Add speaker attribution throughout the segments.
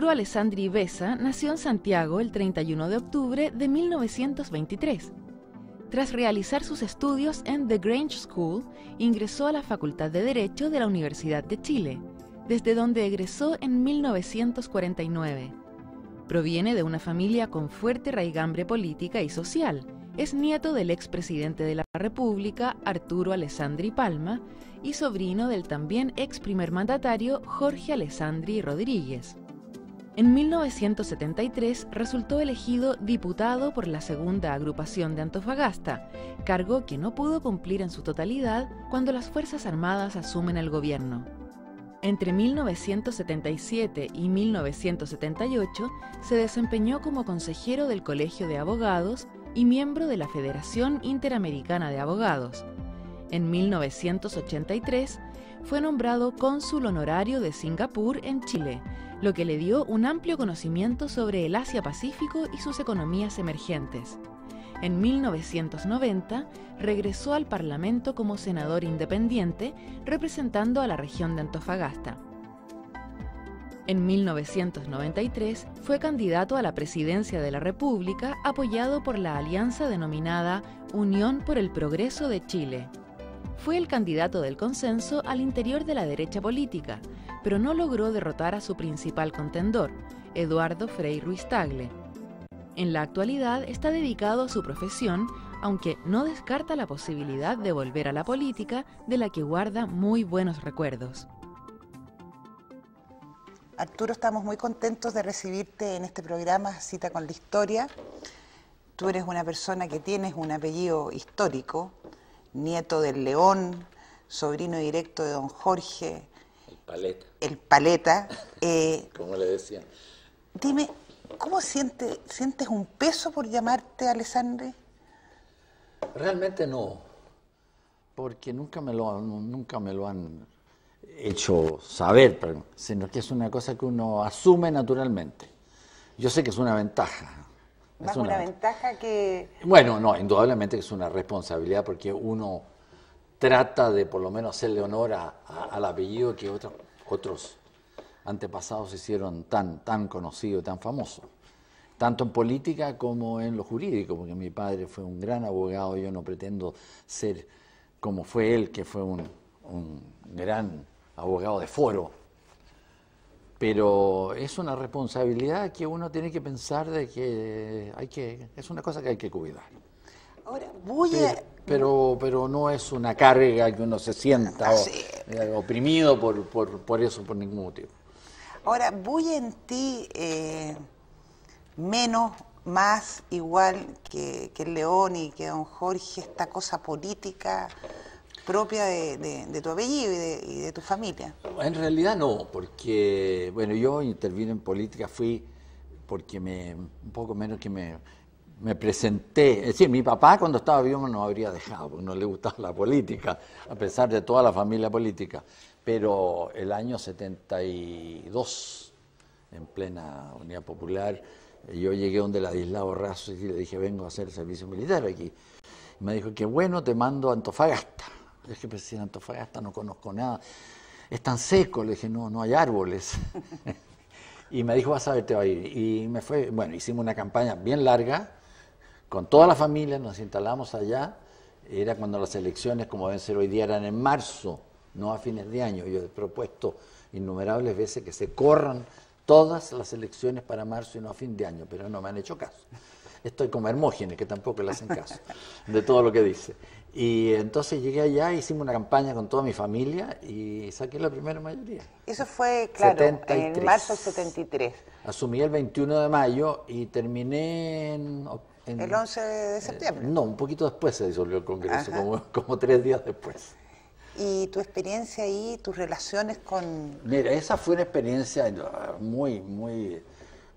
Speaker 1: Arturo Alessandri Besa nació en Santiago el 31 de octubre de 1923. Tras realizar sus estudios en The Grange School, ingresó a la Facultad de Derecho de la Universidad de Chile, desde donde egresó en 1949. Proviene de una familia con fuerte raigambre política y social. Es nieto del expresidente de la República, Arturo Alessandri Palma, y sobrino del también ex primer mandatario Jorge Alessandri Rodríguez. En 1973 resultó elegido diputado por la segunda agrupación de Antofagasta, cargo que no pudo cumplir en su totalidad cuando las Fuerzas Armadas asumen el gobierno. Entre 1977 y 1978 se desempeñó como consejero del Colegio de Abogados y miembro de la Federación Interamericana de Abogados. En 1983 fue nombrado cónsul honorario de Singapur en Chile, lo que le dio un amplio conocimiento sobre el Asia-Pacífico y sus economías emergentes. En 1990 regresó al Parlamento como senador independiente, representando a la región de Antofagasta. En 1993 fue candidato a la presidencia de la República apoyado por la alianza denominada Unión por el Progreso de Chile fue el candidato del consenso al interior de la derecha política, pero no logró derrotar a su principal contendor, Eduardo Frei Ruiz Tagle. En la actualidad está dedicado a su profesión, aunque no descarta la posibilidad de volver a la política, de la que guarda muy buenos recuerdos.
Speaker 2: Arturo, estamos muy contentos de recibirte en este programa Cita con la Historia. Tú eres una persona que tienes un apellido histórico, nieto del León, sobrino directo de don Jorge. El paleta. El paleta. Eh,
Speaker 3: Como le decían.
Speaker 2: Dime, ¿cómo siente, sientes un peso por llamarte Alessandre?
Speaker 3: Realmente no, porque nunca me lo, nunca me lo han hecho saber, sino que es una cosa que uno asume naturalmente. Yo sé que es una ventaja,
Speaker 2: es una, ventaja que...
Speaker 3: Bueno, no, indudablemente es una responsabilidad porque uno trata de por lo menos hacerle honor a, al apellido que otros otros antepasados hicieron tan, tan conocido, tan famoso, tanto en política como en lo jurídico, porque mi padre fue un gran abogado, yo no pretendo ser como fue él, que fue un, un gran abogado de foro, pero es una responsabilidad que uno tiene que pensar de que hay que es una cosa que hay que cuidar. Ahora pero, pero, no es una carga que uno se sienta eh, oprimido por, por, eso, por ningún motivo.
Speaker 2: Ahora, voy en ti eh, menos, más, igual que, que León y que don Jorge, esta cosa política propia de, tu apellido y de, tu familia.
Speaker 3: En realidad no, porque, bueno, yo intervino en política, fui porque me, un poco menos que me, me presenté, es decir, mi papá cuando estaba vivo no habría dejado, no le gustaba la política, a pesar de toda la familia política, pero el año 72, en plena Unidad Popular, yo llegué donde Ladislao Razo y le dije, vengo a hacer servicio militar aquí. me dijo, que bueno, te mando a Antofagasta. Es que, Presidente, si Antofagasta no conozco nada. Es tan seco, le dije, no, no hay árboles. y me dijo, vas a ver, te va a ir. Y me fue, bueno, hicimos una campaña bien larga, con toda la familia, nos instalamos allá. Era cuando las elecciones, como deben ser hoy día, eran en marzo, no a fines de año. Yo he propuesto innumerables veces que se corran todas las elecciones para marzo y no a fin de año, pero no me han hecho caso estoy como Hermógenes, que tampoco le hacen caso de todo lo que dice. Y entonces llegué allá, hicimos una campaña con toda mi familia y saqué la primera mayoría.
Speaker 2: Eso fue, claro, en marzo del 73.
Speaker 3: Asumí el 21 de mayo y terminé en, El 11 de eh, septiembre. no, un poquito después se disolvió el Congreso, como, como tres días después.
Speaker 2: ¿Y tu experiencia ahí, tus relaciones con...?
Speaker 3: Mira, esa fue una experiencia eh, muy, muy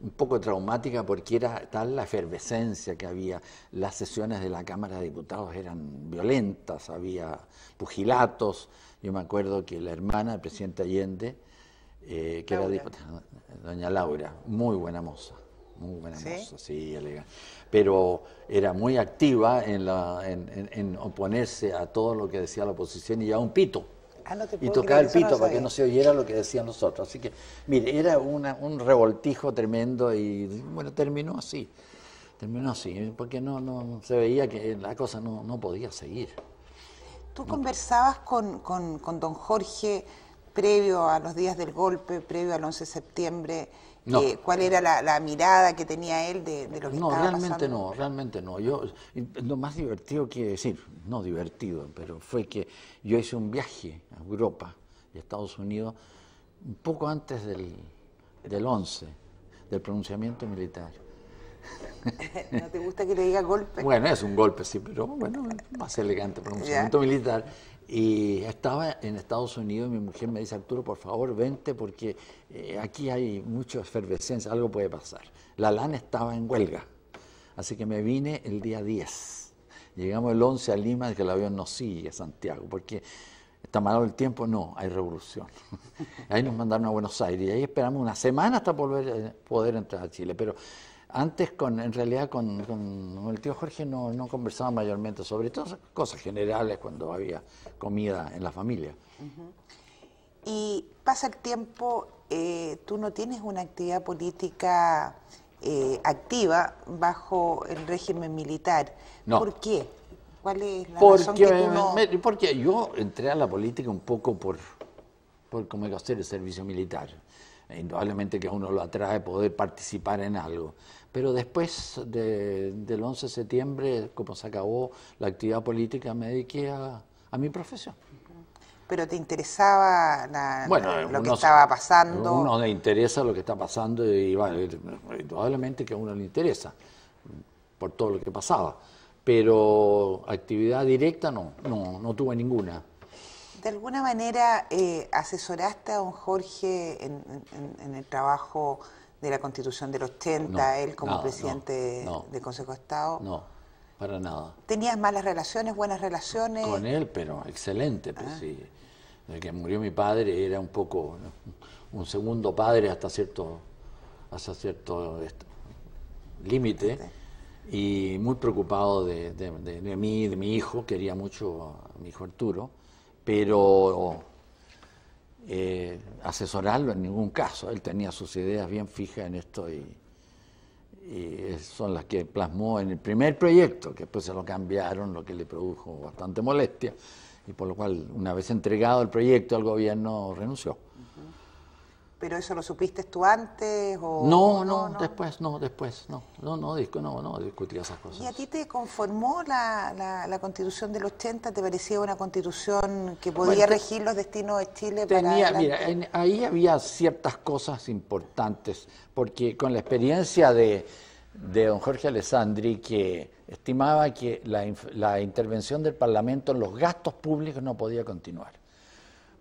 Speaker 3: un poco traumática porque era tal la efervescencia que había. Las sesiones de la Cámara de Diputados eran violentas, había pugilatos. Yo me acuerdo que la hermana del presidente Allende, eh, que era diputada, doña Laura, muy buena moza, muy buena moza, sí, elegante. Pero era muy activa en, la, en, en oponerse a todo lo que decía la oposición y a un pito. Ah, y tocaba el pito para que no se oyera lo que decían nosotros Así que, mire, era un revoltijo tremendo y bueno, terminó así. Terminó así, ¿eh?
Speaker 2: porque no, se veía que la cosa no, podía seguir. Tú conversabas con, con, con don Jorge previo a los días del golpe, previo al 11 de septiembre eh, ¿Cuál era la, mirada que tenía él de, de lo que no, estaba pasando? No, realmente
Speaker 3: no, realmente no. Yo, lo más divertido que decir, no divertido, pero fue que yo hice un viaje a Europa y a Estados Unidos un poco antes del, del 11, del pronunciamiento militar.
Speaker 2: ¿No te gusta que le diga golpe?
Speaker 3: Bueno, es un golpe, sí, pero bueno, más elegante pronunciamiento militar. Y estaba en Estados Unidos y mi mujer me dice, Arturo, por favor, vente porque eh, aquí hay mucha efervescencia, algo puede pasar. La lana estaba en huelga, así que me vine el día 10. Llegamos el 11 a Lima, y que el avión nos sigue a Santiago, porque está malo el tiempo, no, hay revolución. ahí nos mandaron a Buenos Aires y ahí esperamos una semana hasta poder, eh, poder entrar a Chile. Pero antes, con, en realidad, con, el tío Jorge no, conversaba mayormente sobre todas cosas generales cuando había comida en la familia.
Speaker 2: Y pasa el tiempo, eh, tú no tienes una actividad política eh, activa bajo el régimen militar. ¿Por qué? ¿Cuál es la porque, razón
Speaker 3: porque yo entré a la política un poco por, por cómo hacer el servicio militar. Indudablemente que uno lo atrae poder participar en algo. Pero después del 11 de septiembre, como se acabó la actividad política, me dediqué a, mi profesión.
Speaker 2: Pero te interesaba lo que estaba pasando. A uno
Speaker 3: le interesa lo que está pasando y, bueno, indudablemente que a uno le interesa por todo lo que pasaba. Pero actividad directa no, no, no tuve ninguna.
Speaker 2: ¿De alguna manera eh, asesoraste a don Jorge en el trabajo? de la Constitución del 80, él como presidente del Consejo de Estado. No, para nada. ¿Tenías malas relaciones, buenas relaciones? Con él, pero excelente,
Speaker 3: pues ah. Desde que murió mi padre era un poco un segundo padre hasta cierto, hasta cierto límite. Y muy preocupado de, de, de mí, de mi hijo, quería mucho a mi hijo Arturo, pero eh, asesorarlo en ningún caso. Él tenía sus ideas bien fijas en esto y, son las que plasmó en el primer proyecto, que después se lo cambiaron, lo que le produjo bastante molestia, y por lo cual una vez entregado el proyecto al gobierno renunció.
Speaker 2: ¿Pero eso lo supiste tú antes? O, no, no,
Speaker 3: después, no, después, no. No, no, no, no discutía esas cosas. ¿Y
Speaker 2: a ti te conformó la, la, constitución del 80? ¿Te parecía una constitución que podía regir los destinos de Chile? Tenía, para mira, ahí había
Speaker 3: ciertas cosas importantes, porque con la experiencia de, de don Jorge Alessandri, que estimaba que la, la intervención del Parlamento en los gastos públicos no podía continuar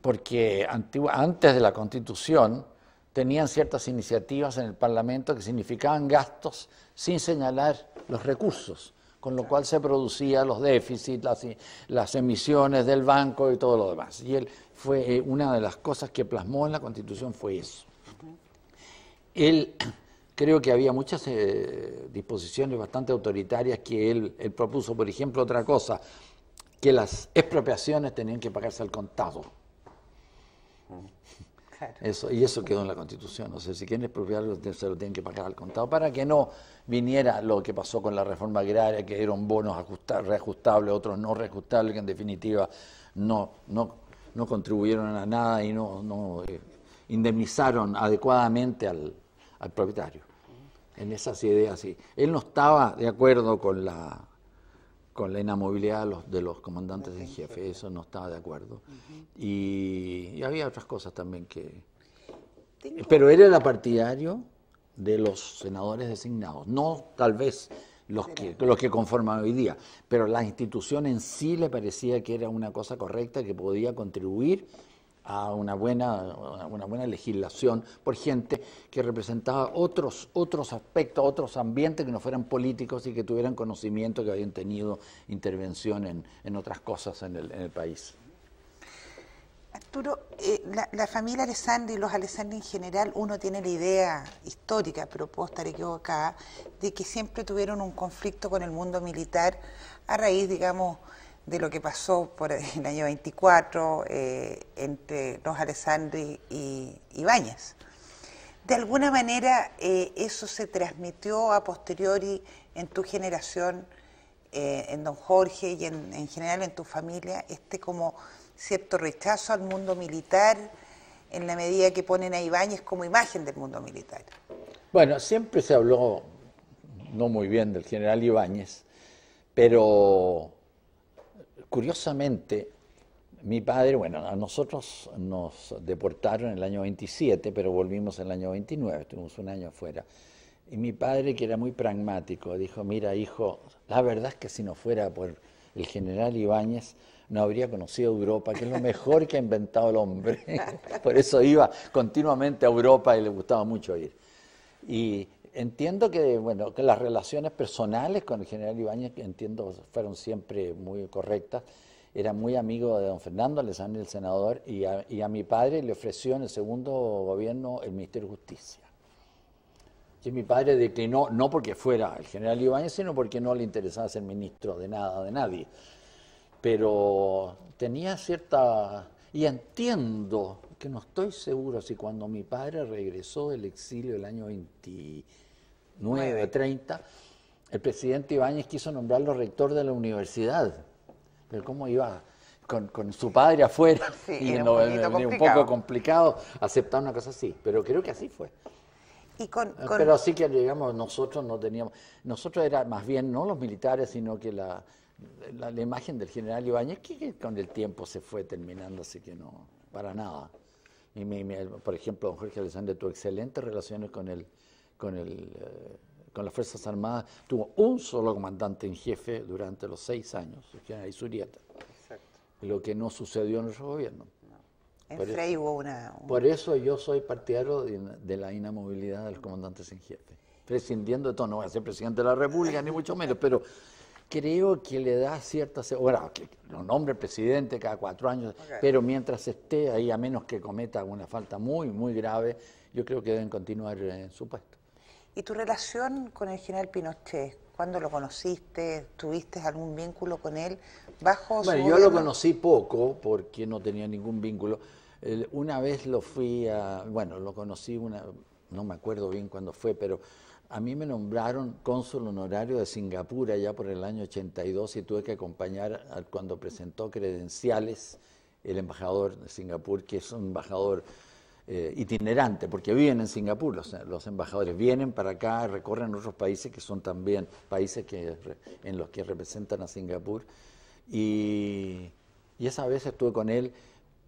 Speaker 3: porque antes de la Constitución tenían ciertas iniciativas en el Parlamento que significaban gastos sin señalar los recursos, con lo cual se producían los déficits, las, emisiones del banco y todo lo demás. Y él fue eh, una de las cosas que plasmó en la Constitución fue eso. Él creo que había muchas eh, disposiciones bastante autoritarias que él propuso, por ejemplo, otra cosa, que las expropiaciones tenían que pagarse al contado eso, y eso quedó en la Constitución. O sea, si quieren expropiarlo, se lo tienen que pagar al contado para que no viniera lo que pasó con la reforma agraria, que eran bonos reajustables, otros no reajustables, que en definitiva no, no, contribuyeron a nada y no, no eh, indemnizaron adecuadamente al, al propietario. En esas ideas, sí. Él no estaba de acuerdo con la con la inamovilidad de los, de los comandantes en jefe, eso no estaba de acuerdo. y, había otras cosas también que... Pero era era partidario de los senadores designados, no tal vez los que, los que conforman hoy día, pero la institución en sí le parecía que era una cosa correcta, que podía contribuir a una buena, una buena legislación por gente que representaba otros, otros aspectos, otros ambientes que no fueran políticos y que tuvieran conocimiento, que habían tenido intervención en, otras cosas en el, país.
Speaker 2: Arturo, eh, la, la, familia Alessandri y los Alessandri en general, uno tiene la idea histórica, pero puedo estar equivocada, de que siempre tuvieron un conflicto con el mundo militar a raíz, digamos, de lo que pasó por el año 24 eh, entre los Alessandri y Ibáñez. De alguna manera eh, eso se transmitió a posteriori en tu generación, eh, en don Jorge y en, en, general en tu familia, este como cierto rechazo al mundo militar en la medida que ponen a Ibáñez como imagen del mundo militar.
Speaker 3: Bueno, siempre se habló no muy bien del general Ibáñez, pero curiosamente, mi padre, bueno, a nosotros nos deportaron en el año 27, pero volvimos en el año 29, estuvimos un año afuera. Y mi padre, que era muy pragmático, dijo, mira hijo, la verdad es que si no fuera por el general Ibáñez, no habría conocido Europa, que es lo mejor que ha inventado el hombre. por eso iba continuamente a Europa y le gustaba mucho ir. Y entiendo que, bueno, que las relaciones personales con el general Ibáñez, entiendo, fueron siempre muy correctas. Era muy amigo de don Fernando Alessandri, el senador, y a, mi padre le ofreció en el segundo gobierno el Ministerio de Justicia. Y mi padre declinó, no porque fuera el general Ibáñez, sino porque no le interesaba ser ministro de nada, de nadie. Pero tenía cierta... Y entiendo que no estoy seguro si cuando mi padre regresó del exilio el año 20 9.30, el presidente Ibáñez quiso nombrarlo rector de la universidad. Pero ¿cómo iba? Con, su padre afuera, y eh, un, poco complicado aceptar una cosa así, pero creo que así fue.
Speaker 2: Eh, pero así
Speaker 3: que, digamos, nosotros no teníamos, nosotros era más bien no los militares, sino que la, la, imagen del general Ibáñez, que, con el tiempo se fue terminando, así que no, para nada. Y por ejemplo, don Jorge Alessandro, tu excelentes relaciones con el con, el, eh, con las Fuerzas Armadas, tuvo un solo comandante en jefe durante los seis años, el general Isurieta. Exacto. Lo que no sucedió en nuestro
Speaker 2: gobierno. En por una,
Speaker 3: Por eso yo soy partidario de, la inamovilidad de los comandantes en jefe. Prescindiendo de todo, no voy a ser presidente de la República, ni mucho menos, pero creo que le da cierta seguridad. Bueno, lo nombre presidente cada cuatro años, pero mientras esté ahí, a menos que cometa alguna falta muy, muy grave, yo creo que deben continuar eh, en su puesto.
Speaker 2: ¿Y tu relación con el general Pinochet? ¿Cuándo lo conociste? ¿Tuviste algún vínculo con él? Bajo bueno, yo lo conocí
Speaker 3: poco porque no tenía ningún vínculo. Una vez lo fui a, bueno, lo conocí una, no me acuerdo bien cuándo fue, pero a mí me nombraron cónsul honorario de Singapur allá por el año 82 y tuve que acompañar cuando presentó credenciales el embajador de Singapur, que es un embajador eh, itinerante, porque viven en Singapur, los, los, embajadores vienen para acá, recorren otros países que son también países que, en los que representan a Singapur. Y, y esa vez estuve con él,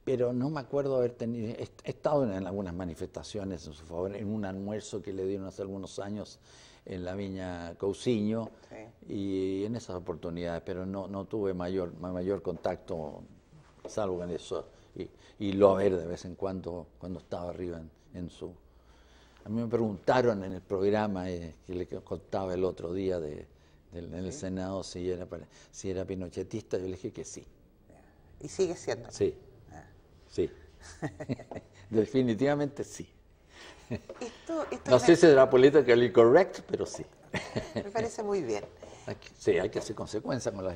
Speaker 3: pero no me acuerdo haber tenido, he, estado en, algunas manifestaciones en su favor, en un almuerzo que le dieron hace algunos años en la viña Cousiño y en esas oportunidades, pero no, no tuve mayor, mayor contacto, salvo en eso y, lo a ver de vez en cuando cuando estaba arriba en, su... A mí me preguntaron en el programa eh, que le contaba el otro día de, del, en el Senado si era, si era pinochetista, yo le dije que sí.
Speaker 2: ¿Y sigue siendo? Sí, ah.
Speaker 3: sí. Definitivamente sí. no sé si será políticamente correct, pero sí.
Speaker 2: Me parece muy bien.
Speaker 3: Sí, hay que hacer consecuencias con las,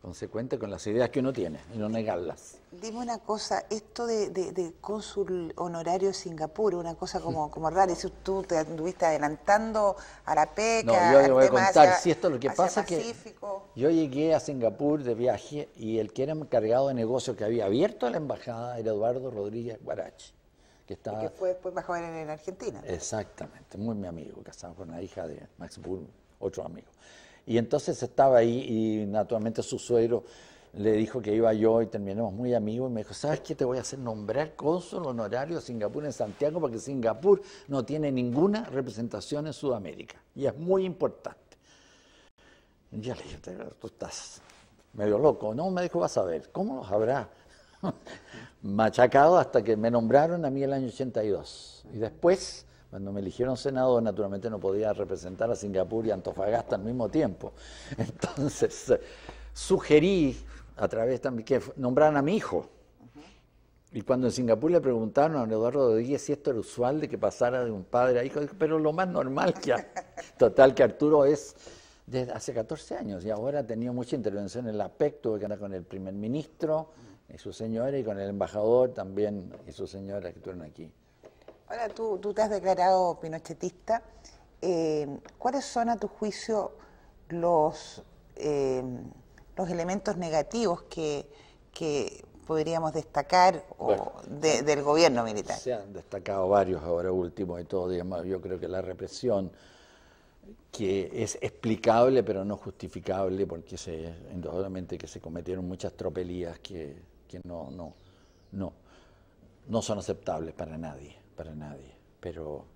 Speaker 3: consecuente con las ideas que uno tiene y no negarlas.
Speaker 2: Dime una cosa, esto de, de, de cónsul honorario de Singapur, una cosa como, como si tú te anduviste adelantando a la PECA. No, yo le voy a contar, si esto lo que pasa es que
Speaker 3: yo llegué a Singapur de viaje y el que era encargado de negocio que había abierto la embajada era Eduardo Rodríguez Guarachi. Que, estaba,
Speaker 2: fue después embajador en Argentina.
Speaker 3: Exactamente, muy mi amigo, casado con la hija de Max Bull, otro amigo. Y entonces estaba ahí y naturalmente su suegro le dijo que iba yo y terminamos muy amigos y me dijo, ¿sabes qué? Te voy a hacer nombrar cónsul honorario de Singapur en Santiago porque Singapur no tiene ninguna representación en Sudamérica y es muy importante. Ya le dije, tú estás medio loco. No, me dijo, vas a ver, ¿cómo los habrá machacado hasta que me nombraron a mí el año 82? Y después cuando me eligieron senador, naturalmente no podía representar a Singapur y Antofagasta al mismo tiempo. Entonces, sugerí a través también que nombraran a mi hijo. Y cuando en Singapur le preguntaron a Eduardo Rodríguez si esto era usual de que pasara de un padre a hijo, pero lo más normal que... ha... Total, que Arturo es desde hace 14 años y ahora ha tenido mucha intervención en el aspecto, de que anda con el primer ministro y su señora y con el embajador también y su señora que estuvieron aquí.
Speaker 2: Ahora, tú, te has declarado pinochetista. Eh, ¿Cuáles son, a tu juicio, los, eh, los elementos negativos que, podríamos destacar o
Speaker 3: del gobierno militar? Se han destacado varios ahora últimos y todo, digamos, yo creo que la represión que es explicable pero no justificable porque se indudablemente que se cometieron muchas tropelías que, que no, no, no, no son aceptables para nadie para nadie, pero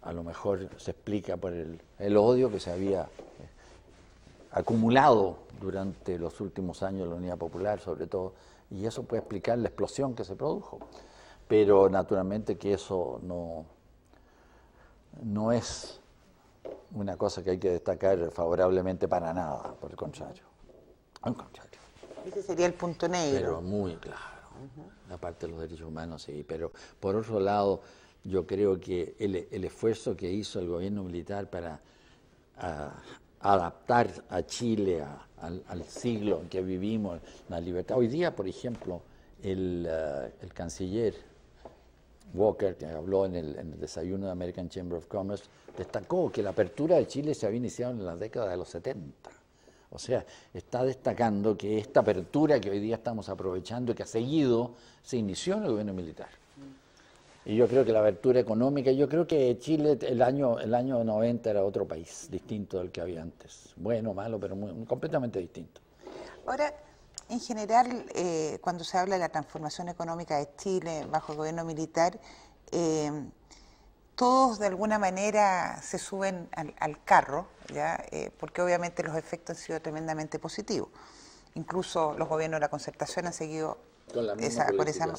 Speaker 3: a lo mejor se explica por el, odio que se había eh, acumulado durante los últimos años de la Unidad Popular, sobre todo, y eso puede explicar la explosión que se produjo. Pero naturalmente que eso no, no es una cosa que hay que destacar favorablemente para nada, por el contrario.
Speaker 2: Ese sería el punto negro. Pero
Speaker 3: muy claro, la parte de los derechos humanos, sí. Pero por otro lado, yo creo que el, esfuerzo que hizo el gobierno militar para adaptar a Chile al, siglo en que vivimos, la libertad. Hoy día, por ejemplo, eh, el, canciller Walker, que habló en el, en el, desayuno de American Chamber of Commerce, destacó que la apertura de Chile se había iniciado en la década de los 70. O sea, está destacando que esta apertura que hoy día estamos aprovechando y que ha seguido, se inició en el gobierno militar y yo creo que la abertura económica, yo creo que Chile el año, el año 90 era otro país, distinto del que había antes. Bueno, malo, pero
Speaker 2: completamente distinto. Ahora, en general, eh, cuando se habla de la transformación económica de Chile bajo el gobierno militar, eh, todos de alguna manera se suben al, carro, ¿ya? Eh, porque obviamente los efectos han sido tremendamente positivos. Incluso los gobiernos de la concertación han seguido con esa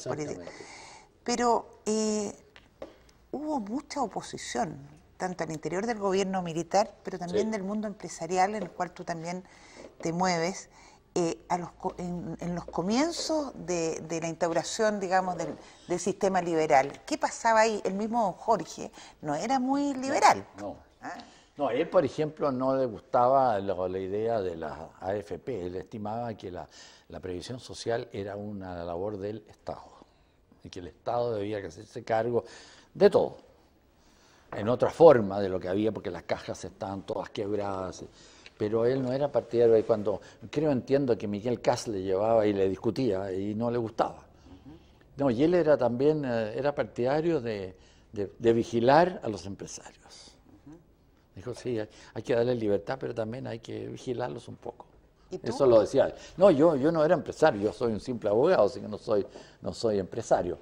Speaker 2: política. Pero eh, hubo mucha oposición, tanto al interior del gobierno militar, pero también del mundo empresarial, en el cual tú también te mueves. Eh, en, los comienzos de, la instauración, digamos, del, sistema liberal. ¿Qué pasaba ahí? El mismo Jorge no era muy liberal. No,
Speaker 3: ah. no. él, por ejemplo, no le gustaba la, idea de la AFP. Él estimaba que la previsión social era una labor del Estado que el Estado debía hacerse cargo de todo, en otra forma de lo que había, porque las cajas estaban todas quebradas. Pero él no era partidario y cuando creo entiendo que Miguel Cas le llevaba y le discutía y no le gustaba. No, y él era también eh, era partidario de, vigilar a los empresarios. Dijo, sí, hay que darle libertad, pero también hay que vigilarlos un poco. Eso lo decía. No, yo, yo no era empresario, yo soy un simple abogado, así que no soy, no soy empresario.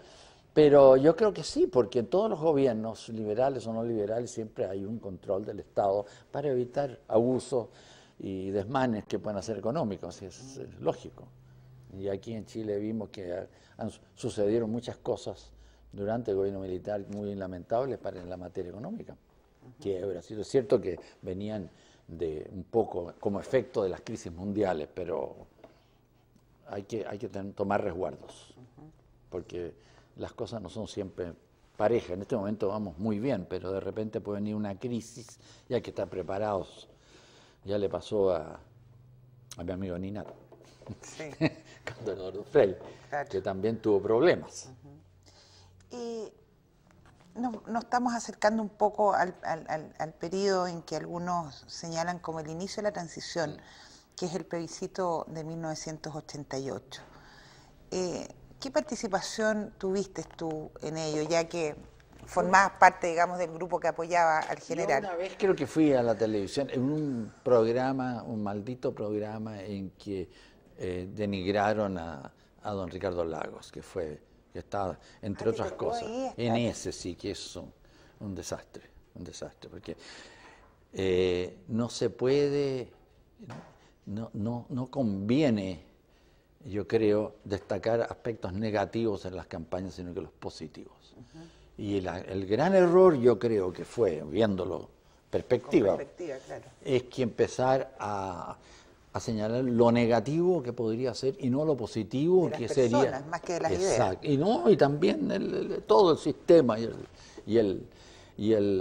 Speaker 3: Pero yo creo que sí, porque en todos los gobiernos, liberales o no liberales, siempre hay un control del Estado para evitar abusos y desmanes que puedan ser económicos, es, lógico. Y aquí en Chile vimos que han, sucedieron muchas cosas durante el gobierno militar muy lamentables para en la materia económica. Uh es cierto que venían de un poco como efecto de las crisis mundiales, pero hay que, hay que tomar resguardos, porque las cosas no son siempre parejas. En este momento vamos muy bien, pero de repente puede venir una crisis y hay que estar preparados. Ya le pasó a, a mi amigo Nina, que también tuvo problemas
Speaker 2: nos, estamos acercando un poco al, al, periodo en que algunos señalan como el inicio de la transición, que es el plebiscito de 1988. Eh, ¿Qué participación tuviste tú en ello, ya que formabas parte, digamos, del grupo que apoyaba al general? una vez
Speaker 3: creo que fui a la televisión en un programa, un maldito programa en que eh, denigraron a, a don Ricardo Lagos, que fue que está, entre ah, otras cosas, en ese sí que es un, desastre, un desastre, porque eh, no se puede, no, no, no conviene, yo creo, destacar aspectos negativos en las campañas, sino que los positivos. Y el gran error, yo creo que fue, viéndolo perspectiva, es que empezar a a señalar lo negativo que podría ser y no lo positivo que sería. Más
Speaker 2: que las ideas.
Speaker 3: Y no, y también todo el sistema y el, y eh, el,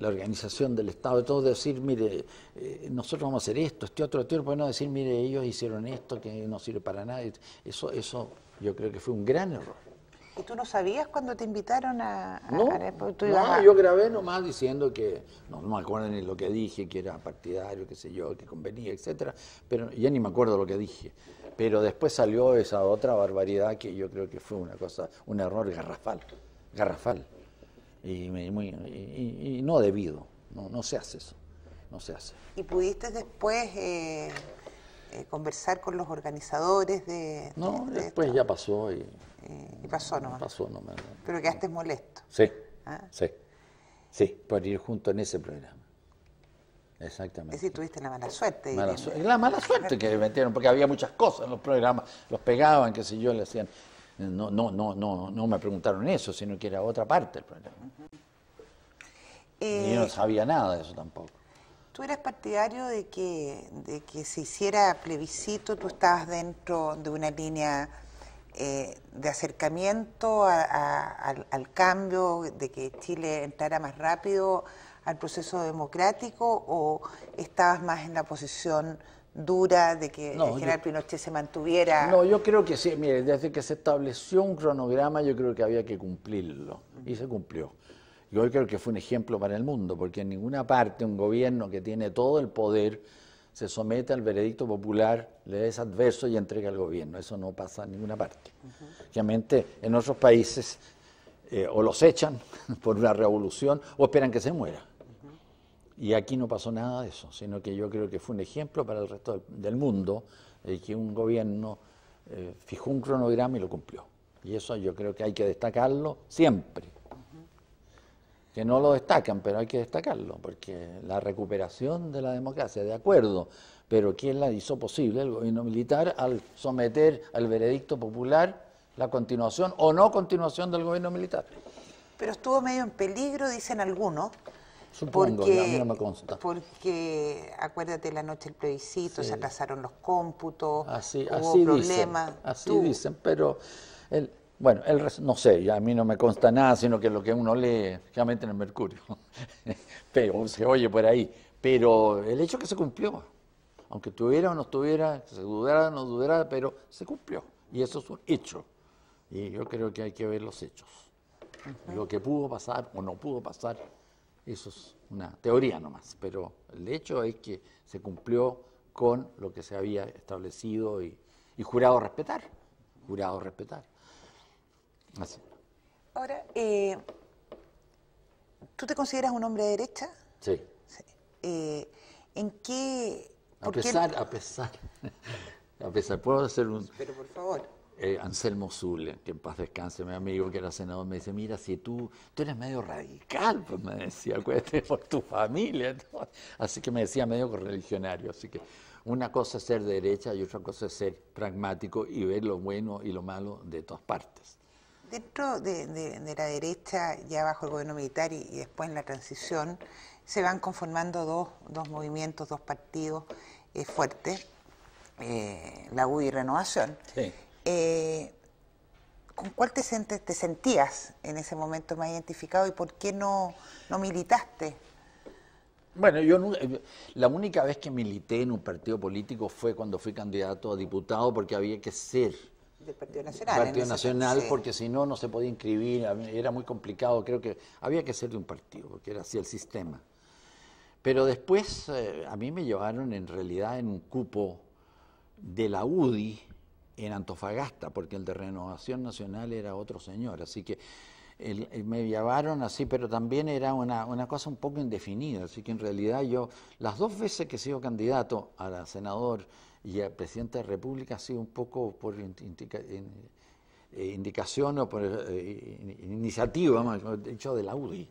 Speaker 3: la organización del Estado, todo decir, mire, eh, nosotros vamos a hacer esto, este otro, este otro, pero pues no decir, mire, ellos hicieron esto que no sirve para nada. Eso, eso yo creo que fue un gran error.
Speaker 2: ¿Y tú no sabías cuando te invitaron a.?
Speaker 3: no, yo grabé nomás diciendo que. No, me acuerdo ni lo que dije, que era partidario, qué sé yo, que convenía, etcétera. Pero ya ni me acuerdo lo que dije. Pero después salió esa otra barbaridad que yo creo que fue una cosa, un error garrafal. Garrafal. Y, muy, y, no debido. No, no se hace eso. No se hace.
Speaker 2: ¿Y pudiste después.? Eh eh, conversar con los organizadores de... No, después
Speaker 3: ya pasó eh, y... pasó nomás. Pasó nomás. Pero quedaste molesto. Sí, ah. sí, sí, por ir junto en ese programa. Exactamente. Es
Speaker 2: decir, tuviste la mala suerte. la mala suerte
Speaker 3: que metieron, porque había muchas cosas en los programas, los pegaban, qué sé yo, le hacían... No, no, no, no, no me preguntaron eso, sino que era otra parte del programa. Y yo no eh, sabía nada de eso tampoco.
Speaker 2: ¿Tú eras partidario de que, de que se hiciera plebiscito? ¿Tú estabas dentro de una línea eh, de acercamiento al, cambio, de que Chile entrara más rápido al proceso democrático o estabas más en la posición dura de que el general Pinochet se mantuviera? No,
Speaker 3: yo creo que sí, mire, desde que se estableció un cronograma yo creo que había que cumplirlo y se cumplió. Yo creo que fue un ejemplo para el mundo, porque en ninguna parte un gobierno que tiene todo el poder se somete al veredicto popular, le es adverso y entrega al gobierno. Eso no pasa en ninguna parte. Obviamente en otros países eh, o los echan por una revolución o esperan que se muera. Y aquí no pasó nada de eso, sino que yo creo que fue un ejemplo para el resto del mundo de eh, que un gobierno eh, fijó un cronograma y lo cumplió. Y eso yo creo que hay que destacarlo siempre que no lo destacan, pero hay que destacarlo, porque la recuperación de la democracia, de acuerdo, pero ¿quién la hizo posible? El gobierno militar al someter al veredicto
Speaker 2: popular
Speaker 3: la continuación
Speaker 2: o no continuación del gobierno militar.
Speaker 3: Pero estuvo medio en peligro,
Speaker 2: dicen algunos. Supongo, porque, a mí Porque, acuérdate, la noche del plebiscito, se atrasaron los cómputos, así, hubo así problemas. así dicen, pero...
Speaker 3: Bueno, el no sé, a mí no me consta nada, sino que lo que uno lee, realmente en el Mercurio, pero se oye por ahí. Pero el hecho es que se cumplió, aunque tuviera o no estuviera, se dudara o no dudara, pero se cumplió. Y eso es un hecho. Y yo creo que hay que ver los hechos. Lo que pudo pasar o no pudo pasar, eso es una teoría nomás. Pero el hecho es que se cumplió con lo que se había establecido y jurado respetar. Jurado respetar.
Speaker 2: Ahora, eh, ¿tú te consideras un hombre de derecha? Sí. Eh, ¿En qué...?
Speaker 3: A pesar, a pesar, a pesar, puedo hacer un...
Speaker 2: Pero por favor.
Speaker 3: Eh, Anselmo Zule, que en paz descanse, mi amigo que era senador, me dice, mira, si tú, tú eres medio radical, pues me decía, acuérdate por tu familia. Así que me decía medio correligionario. Así que una cosa es ser derecha y otra cosa es ser pragmático y ver lo bueno y lo malo de todas partes.
Speaker 2: Dentro de, la derecha, ya bajo el gobierno militar y, después en la transición, se van conformando dos, movimientos, dos partidos eh, fuertes, eh, la U y Renovación. Eh, ¿Con cuál te, sentías en ese momento más identificado y por qué no, no militaste? Bueno, yo la única vez que milité
Speaker 3: en un partido político fue cuando fui candidato a diputado porque había que ser
Speaker 2: del Partido Nacional. Partido Nacional, porque
Speaker 3: si no, no se podía inscribir, era muy complicado, creo que había que ser de un partido, porque era así el sistema. Pero después eh, a mí me llevaron en realidad en un cupo de la UDI en Antofagasta, porque el de Renovación Nacional era otro señor, así que me llevaron así, pero también era una, cosa un poco indefinida, así que en realidad yo, las dos veces que he sido candidato a senador y el presidente de la República ha sido un poco por eh, indicación o por eh, iniciativa, más dicho, de la UDI.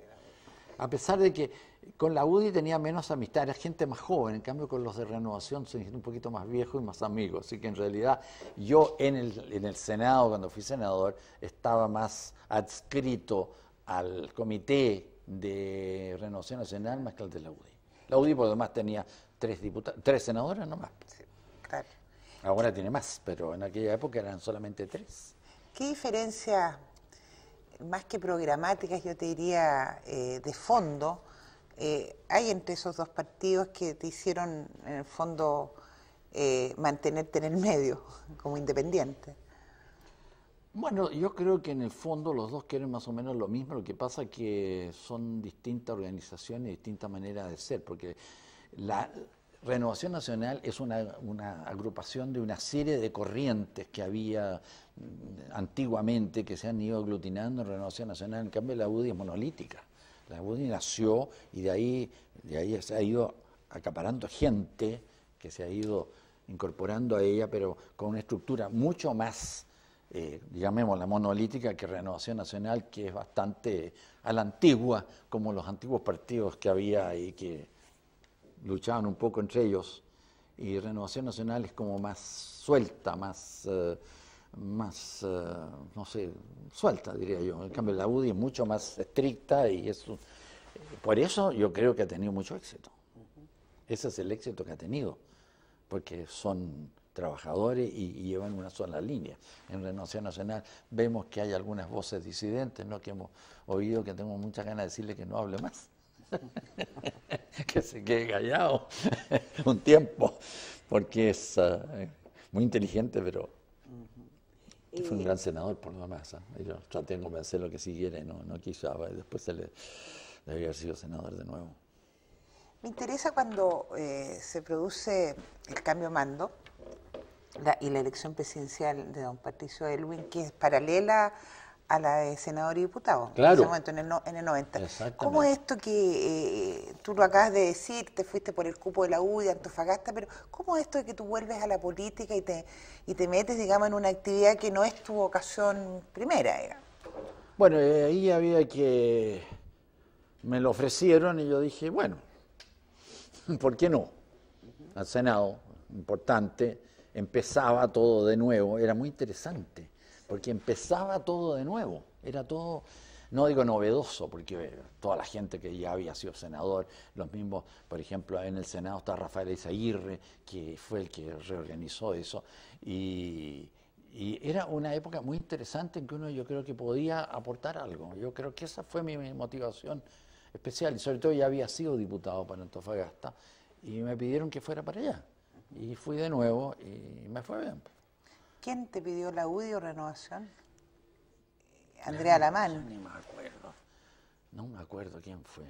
Speaker 3: A pesar de que con la UDI tenía menos amistad, era gente más joven, en cambio con los de renovación son un poquito más viejos y más amigos. Así que en realidad yo en el, en el Senado, cuando fui senador, estaba más adscrito al comité de renovación nacional más que al de la UDI. La UDI por lo demás tenía tres, tres senadores nomás. Ahora tiene más, pero en aquella época eran solamente tres.
Speaker 2: ¿Qué diferencia, más que programáticas, yo te diría eh, de fondo, eh, hay entre esos dos partidos que te hicieron, en el fondo, eh, mantenerte en el medio como independiente?
Speaker 3: Bueno, yo creo que en el fondo los dos quieren más o menos lo mismo, lo que pasa es que son distintas organizaciones, distintas maneras de ser, porque la, Renovación Nacional es una, agrupación de una serie de corrientes que había mm, antiguamente que se han ido aglutinando en Renovación Nacional. En cambio, la UDI es monolítica. La UDI nació y de ahí, de ahí se ha ido acaparando gente que se ha ido incorporando a ella, pero con una estructura mucho más, digamos, eh, la monolítica, que Renovación Nacional, que es bastante a la antigua, como los antiguos partidos que había ahí que luchaban un poco entre ellos y Renovación Nacional es como más suelta, más, eh, más eh, no sé, suelta, diría yo. En cambio, la UDI es mucho más estricta y eso, eh, por eso yo creo que ha tenido mucho éxito. Ese es el éxito que ha tenido, porque son trabajadores y, llevan una sola línea. En Renovación Nacional vemos que hay algunas voces disidentes, ¿no? que hemos oído que tengo muchas ganas de decirle que no hable más. que se quede callado un tiempo, porque es eh, muy inteligente, pero fue un gran senador por lo demás. ¿eh? Yo traté de convencerlo lo que si quiere no, no quiso, ah, después se le haber sido senador de nuevo.
Speaker 2: Me interesa cuando eh, se produce el cambio mando y la elección presidencial de don Patricio Elwin, que es paralela a la de senador y diputado en ese momento, en el, en el 90. ¿Cómo es esto que eh, tú lo acabas de decir, te fuiste por el cupo de la U de Antofagasta, pero cómo es esto de que tú vuelves a la política y te, y te metes, digamos, en una actividad que no es tu vocación primera?
Speaker 3: Bueno, eh, ahí había que... Me lo ofrecieron y yo dije, bueno, ¿por qué no? Al Senado, importante, empezaba todo de nuevo, era muy interesante porque empezaba todo de nuevo, era todo, no digo novedoso, porque eh, toda la gente que ya había sido senador, los mismos, por ejemplo, en el Senado está Rafael Izaguirre, que fue el que reorganizó eso, y, era una época muy interesante en que uno yo creo que podía aportar algo, yo creo que esa fue mi, mi motivación especial, y sobre todo ya había sido diputado para Antofagasta, y me pidieron que fuera para allá, y fui de nuevo y me fue bien.
Speaker 2: ¿Quién te pidió la audio renovación? Andrea Alamán? No, me acuerdo.
Speaker 3: No me acuerdo quién fue.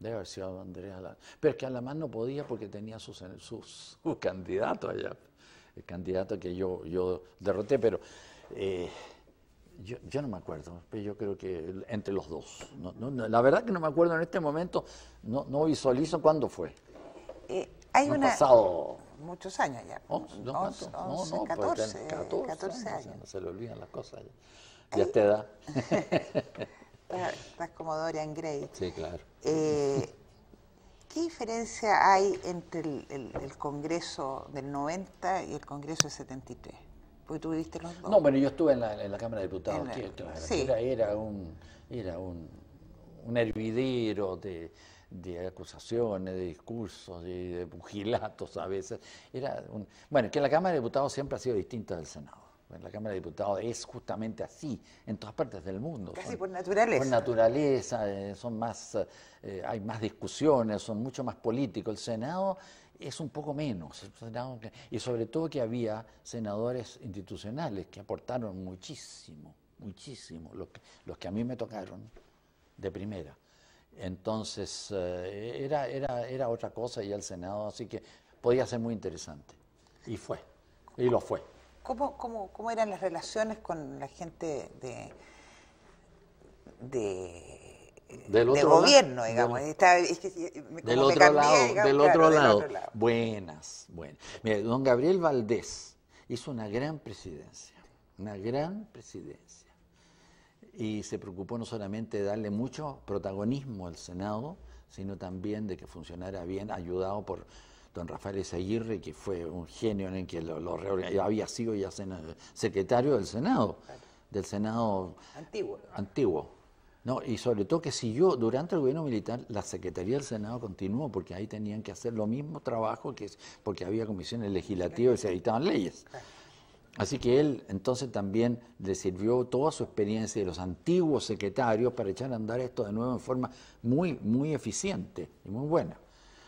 Speaker 3: Debe haber sido Andrea Lamán. Pero es que Alamán no podía porque tenía sus, sus, su candidato allá. El candidato que yo, yo derroté, pero eh, yo, no me acuerdo. Pero yo creo que entre los dos. la verdad que no me acuerdo en este momento. No, no visualizo cuándo fue.
Speaker 2: Eh, hay una, pasado muchos años ya. 11, no, no, 14, 14, 14 años. No se le olvidan las cosas ya. Ya te da. Estás como Dorian Gray. Sí, claro.
Speaker 3: Eh,
Speaker 2: ¿Qué diferencia hay entre el, el, el, Congreso del 90 y el Congreso del 73? Porque tú viviste los dos.
Speaker 3: No, bueno, yo estuve en la, en la Cámara de Diputados. sí. era, era, un, era un, un hervidero de de acusaciones, de discursos, de, pugilatos a veces. Era bueno, que la Cámara de Diputados siempre ha sido distinta del Senado. La Cámara de Diputados es justamente así en todas partes del mundo. Casi por naturaleza. Por naturaleza, eh, son más, eh, hay más discusiones, son mucho más políticos. El Senado es un poco menos. Y sobre todo que había senadores institucionales que aportaron muchísimo, muchísimo, los que, los que a mí me tocaron de primera. Entonces, eh, era, era, era otra cosa y el Senado, así que podía ser muy interesante. Y fue, y lo fue.
Speaker 2: ¿Cómo, cómo, eran las relaciones con la gente de,
Speaker 3: del gobierno,
Speaker 2: Del, otro lado, del,
Speaker 3: Buenas, buenas. Mire, don Gabriel Valdés hizo una gran presidencia, una gran presidencia y se preocupó no solamente de darle mucho protagonismo al Senado, sino también de que funcionara bien, ayudado por don Rafael Esaguirre, que fue un genio en el que lo, había sido ya secretario del Senado, del Senado antiguo. antiguo. No, y sobre todo que siguió durante el gobierno militar, la Secretaría del Senado continuó, porque ahí tenían que hacer lo mismo trabajo que porque había comisiones legislativas y se editaban leyes. Así que él entonces también le sirvió toda su experiencia de los antiguos secretarios para echar a andar esto de nuevo en forma muy, muy eficiente y muy buena.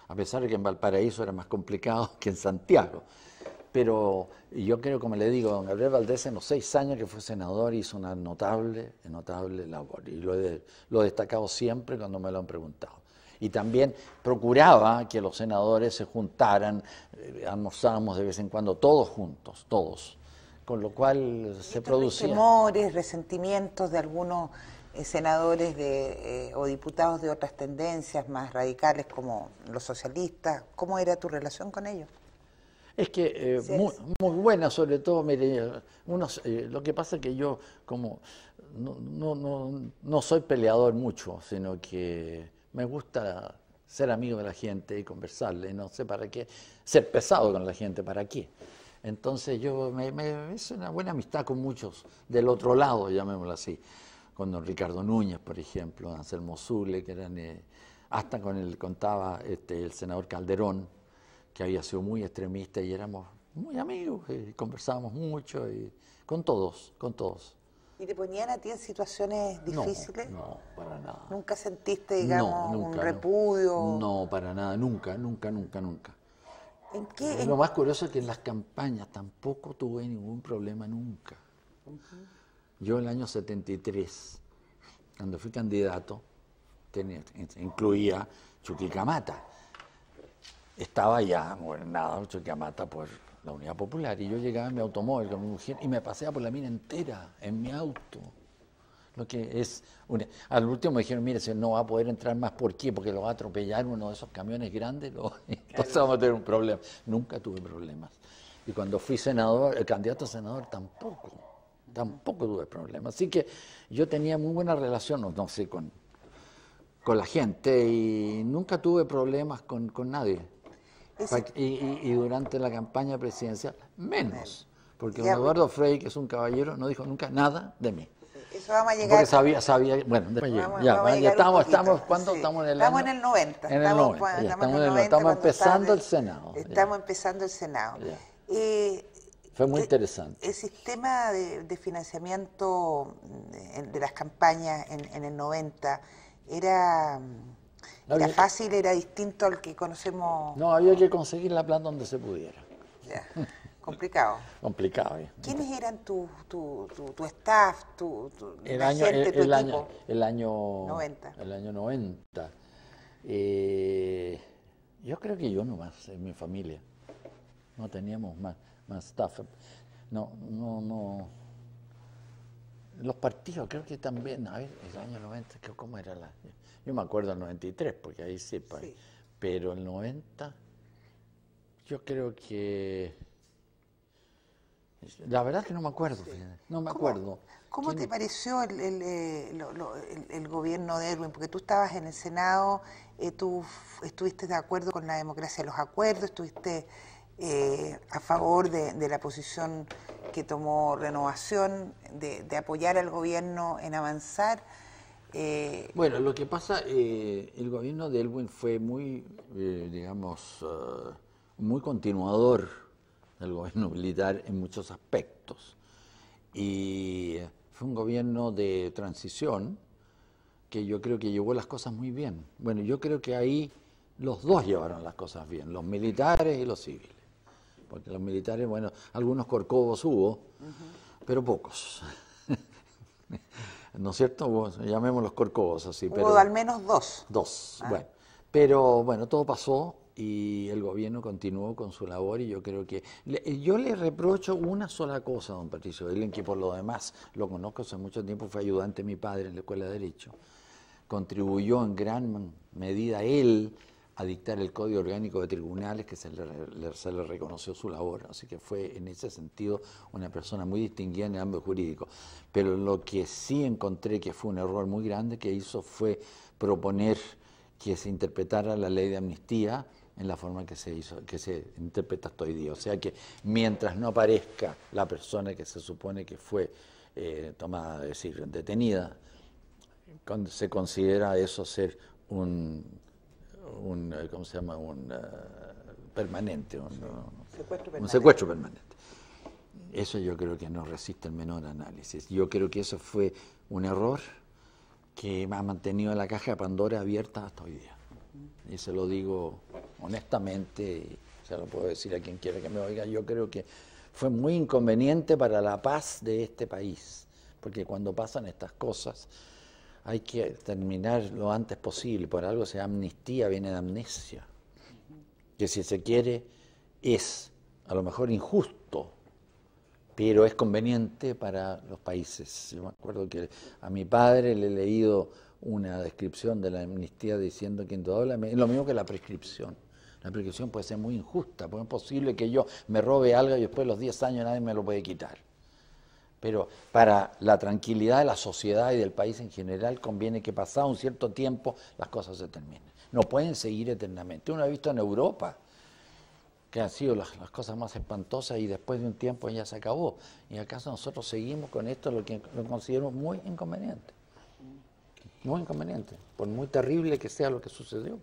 Speaker 3: A pesar de que en Valparaíso era más complicado que en Santiago. Pero yo creo, como le digo, don Gabriel Valdés en los seis años que fue senador hizo una notable, notable labor. Y lo he, destacado siempre cuando me lo han preguntado y también procuraba que los senadores se juntaran, eh, almorzábamos de vez en cuando todos juntos, todos con lo cual se producían.
Speaker 2: Temores, resentimientos de algunos eh, senadores eh, o diputados de otras tendencias más radicales como los socialistas. ¿Cómo era tu relación con ellos? Es que eh, muy, buena, sobre todo, lo que pasa es
Speaker 3: que yo como no soy peleador mucho, sino que me gusta ser amigo de la gente y conversarle, no sé para qué, ser pesado con la gente, ¿para qué? Entonces yo me, me, una buena amistad con muchos del otro lado, llamémoslo así, con don Ricardo Núñez, por ejemplo, Anselmo Zule, que eran, eh, hasta con él contaba este, el senador Calderón, que había sido muy extremista y éramos muy amigos, eh, y conversábamos mucho, y con todos, con todos.
Speaker 2: ¿Y te ponían a ti en situaciones difíciles? No, para nada. ¿Nunca sentiste, digamos, un
Speaker 3: repudio? no, para nada, nunca, nunca, nunca, nunca. Lo más curioso es que en las campañas tampoco tuve ningún problema nunca. Yo en el año 73, cuando fui candidato, incluía Chuquicamata. Estaba ya gobernado Chuquicamata por la Unidad Popular y yo llegaba en mi automóvil con mi mujer y me paseaba por la mina entera, en mi auto. Lo que es Al último dijeron, mire, se no va a poder entrar más. ¿Por qué? Porque lo va a atropellar uno de esos camiones grandes. Entonces vamos a tener un problema. Nunca tuve problemas. Y cuando fui senador, el candidato a senador
Speaker 1: tampoco.
Speaker 3: Tampoco tuve problemas. Así que yo tenía muy buena relación, no, sé, con, con la gente y nunca tuve problemas con, nadie. Y, durante la campaña presidencial, menos. Porque pues. Eduardo Frey, que es un caballero, no dijo nunca nada de mí.
Speaker 2: Eso Porque sabía,
Speaker 3: sabía, bueno, ya, ya estamos, estamos, ¿cuándo
Speaker 2: estamos en el año? en 90. En el 90, estamos, en el 90, estamos empezando el Senado. Estamos empezando el Senado.
Speaker 3: Fue muy interesante.
Speaker 2: El, sistema de, financiamiento mm, de, las campañas en, el 90 era... fácil, era distinto al que conocemos.
Speaker 3: No, había que conseguir la plata donde se pudiera.
Speaker 2: Ya. Complicado. Complicado. ¿Quiénes eran tu, tu, staff, tu, el año, el, tu equipo? el
Speaker 3: año 90. El año 90. Eh, yo creo que yo nomás, en mi familia. No teníamos más, más staff. No, no, no. Los partidos, creo que también, a ver, el año 90, ¿cómo era la...? Yo me acuerdo del 93, porque ahí sí, pues. sí. pero el 90, yo creo que la verdad que no me acuerdo, no me acuerdo.
Speaker 2: ¿Cómo, te pareció eh, el, gobierno de Elwin? Porque tú estabas en el Senado, eh, tú estuviste de acuerdo con la democracia los acuerdos, estuviste eh, a favor de, la posición que tomó Renovación de, apoyar al gobierno en avanzar. bueno, lo que pasa,
Speaker 3: el gobierno de Elwin fue muy, digamos, muy continuador el gobierno militar en muchos aspectos. Y fue un gobierno de transición que yo creo que llevó las cosas muy bien. Bueno, yo creo que ahí los dos llevaron las cosas bien, los militares y los civiles. Porque los militares, bueno, algunos corcovos hubo, pero pocos. ¿No es cierto? llamemos llamémoslos corcovos así. Hubo pero, al
Speaker 2: menos dos.
Speaker 3: Dos, ah. bueno. Pero bueno, todo pasó y el gobierno continuó con su labor y yo creo que yo le reprocho una sola cosa don Patricio que por lo demás lo conozco hace mucho tiempo, fue ayudante de mi padre en la Escuela de Derecho, contribuyó en gran medida él a dictar el Código Orgánico de Tribunales, que se le, se le reconoció su labor, así que fue en ese sentido una persona muy distinguida en el ámbito jurídico. Pero lo que sí encontré que fue un error muy grande que hizo fue proponer que se interpretara la ley de amnistía en la forma que se hizo, que se interpreta hasta hoy día. O sea que mientras no aparezca la persona que se supone que fue eh, tomada, decir, detenida, se considera eso ser un, eh, ¿cómo se llama? Un eh, permanente, un, secuestro permanente, un secuestro permanente. Eso yo creo que no resiste el menor análisis. Yo creo que eso fue un error que ha mantenido la caja de Pandora abierta hasta hoy día. Y se lo digo honestamente, ya lo puedo decir a quien quiera que me oiga, yo creo que fue muy inconveniente para la paz de este país, porque cuando pasan estas cosas hay que terminar lo antes posible, por algo sea amnistía, viene de amnesia, que si se quiere es a lo mejor injusto, pero es conveniente para los países. Yo me acuerdo que a mi padre le he leído una descripción de la amnistía diciendo que en es lo mismo que la prescripción la persecución puede ser muy injusta, porque es posible que yo me robe algo y después de los 10 años nadie me lo puede quitar. Pero para la tranquilidad de la sociedad y del país en general conviene que pasado un cierto tiempo las cosas se terminen. No pueden seguir eternamente. Uno ha visto en Europa que han sido las, cosas más espantosas y después de un tiempo ya se acabó. Y acaso nosotros seguimos con esto lo que lo considero muy inconveniente. Muy inconveniente, por muy terrible que sea lo que sucedió.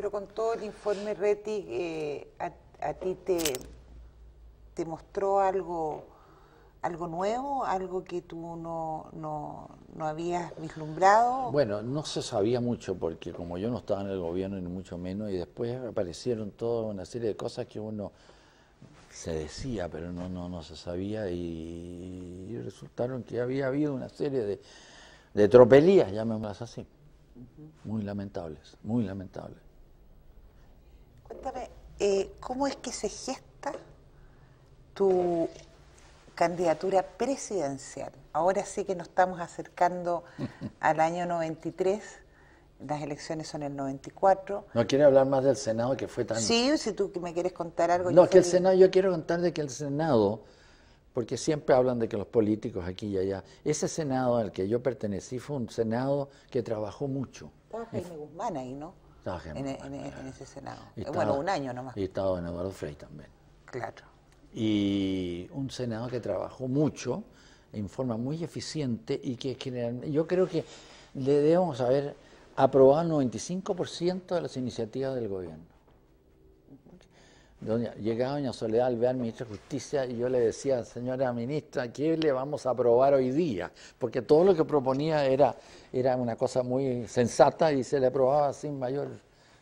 Speaker 2: Pero con todo el informe Reti, eh, a, ti te, te mostró algo, algo nuevo, algo que tú no, no, habías vislumbrado?
Speaker 3: Bueno, no se sabía mucho porque como yo no estaba en el gobierno ni mucho menos y después aparecieron toda una serie de cosas que uno se decía pero no, no, se sabía y, resultaron que había habido una serie de, tropelías, llamémoslas así, muy lamentables, muy lamentables.
Speaker 2: Cuéntame, eh, ¿cómo es que se gesta tu candidatura presidencial? Ahora sí que nos estamos acercando al año 93 las elecciones son el 94.
Speaker 3: No quiere hablar más del Senado que fue tan... Sí,
Speaker 2: si tú me quieres contar algo... No, que el Senado,
Speaker 3: yo quiero contar de que el Senado, porque siempre hablan de que los políticos aquí y allá, ese Senado al que yo pertenecí fue un Senado que trabajó mucho.
Speaker 2: Estaba Jaime Guzmán ahí, ¿no? E- e- en, ese Senado. Eh, bueno, un año nomás. Y
Speaker 3: estaba en Eduardo Frey también. Claro. Y un Senado que trabajó mucho, en forma muy eficiente y que general, yo creo que le debemos haber aprobado el 95% de las iniciativas del gobierno. Doña, llegaba doña Soledad al Ministro de Justicia, y yo le decía, señora ministra, ¿qué le vamos a aprobar hoy día? Porque todo lo que proponía era, era una cosa muy sensata y se le aprobaba sin mayor,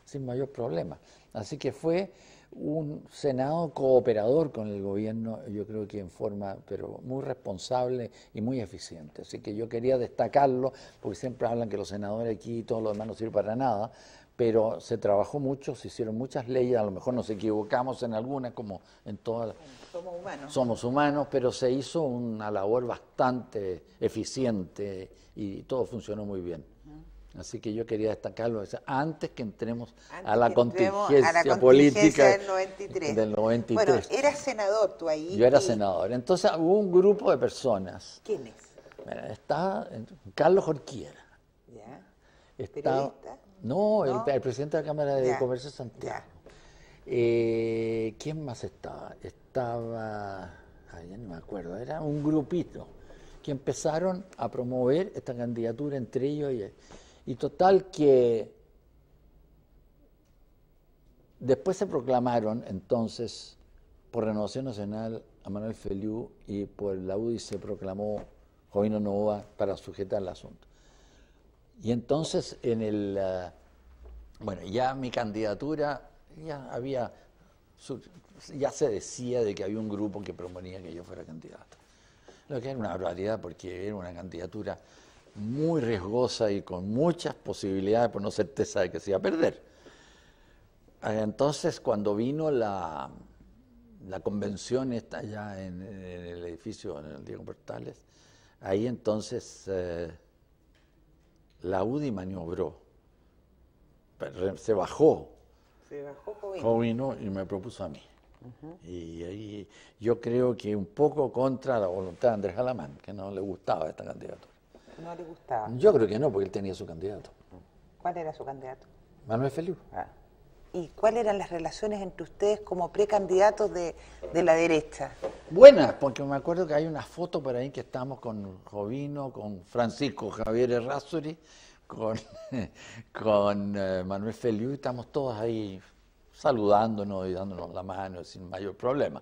Speaker 3: sin mayor problema. Así que fue un Senado cooperador con el gobierno, yo creo que en forma, pero muy responsable y muy eficiente. Así que yo quería destacarlo, porque siempre hablan que los senadores aquí y todo lo demás no sirven para nada pero se trabajó mucho, se hicieron muchas leyes, a lo mejor nos equivocamos en algunas, como en todas.
Speaker 2: Somos humanos. Somos
Speaker 3: humanos, pero se hizo una labor bastante eficiente y todo funcionó muy bien. Así que yo quería destacarlo antes que entremos, a, la contingencia política del
Speaker 2: 93.
Speaker 3: del Bueno,
Speaker 2: eras senador tú ahí. Yo era
Speaker 3: senador. Entonces hubo un grupo de personas. ¿Quiénes? Está Carlos Jorquiera. ¿Ya? Está, no, El, presidente de la Cámara de Comercio Santiago. Eh, ¿Quién más estaba? Estaba, ay, ya me acuerdo, era un grupito que empezaron a promover esta candidatura entre ellos y, y total que después se proclamaron entonces por Renovación Nacional a Manuel Feliú y por la UDI se proclamó Jovino Nova para sujetar el asunto. Y entonces, en el, eh, bueno, ya mi candidatura, ya había, ya se decía de que había un grupo que proponía que yo fuera candidato. Lo que era una barbaridad porque era una candidatura muy riesgosa y con muchas posibilidades, por no certeza de que se iba a perder. Ah, entonces, cuando vino la, la convención está ya en, el edificio, en el Diego Portales, ahí entonces... Eh, la UDI maniobró, se bajó.
Speaker 2: Se bajó y
Speaker 3: me propuso a mí. Y ahí yo creo que un poco contra la voluntad de Andrés Alamán, que no le gustaba esta candidatura.
Speaker 2: No le gustaba.
Speaker 3: Yo creo que no, porque él tenía su candidato.
Speaker 2: ¿Cuál era su candidato? Manuel Feliu. Ah y cuáles eran las relaciones entre ustedes como precandidatos de, la derecha?
Speaker 3: Buenas, porque me acuerdo que hay una foto por ahí que estamos con Jovino, con Francisco Javier Errázuri, con, eh, Manuel Feliu, y estamos todos ahí saludándonos y dándonos la mano sin mayor problema.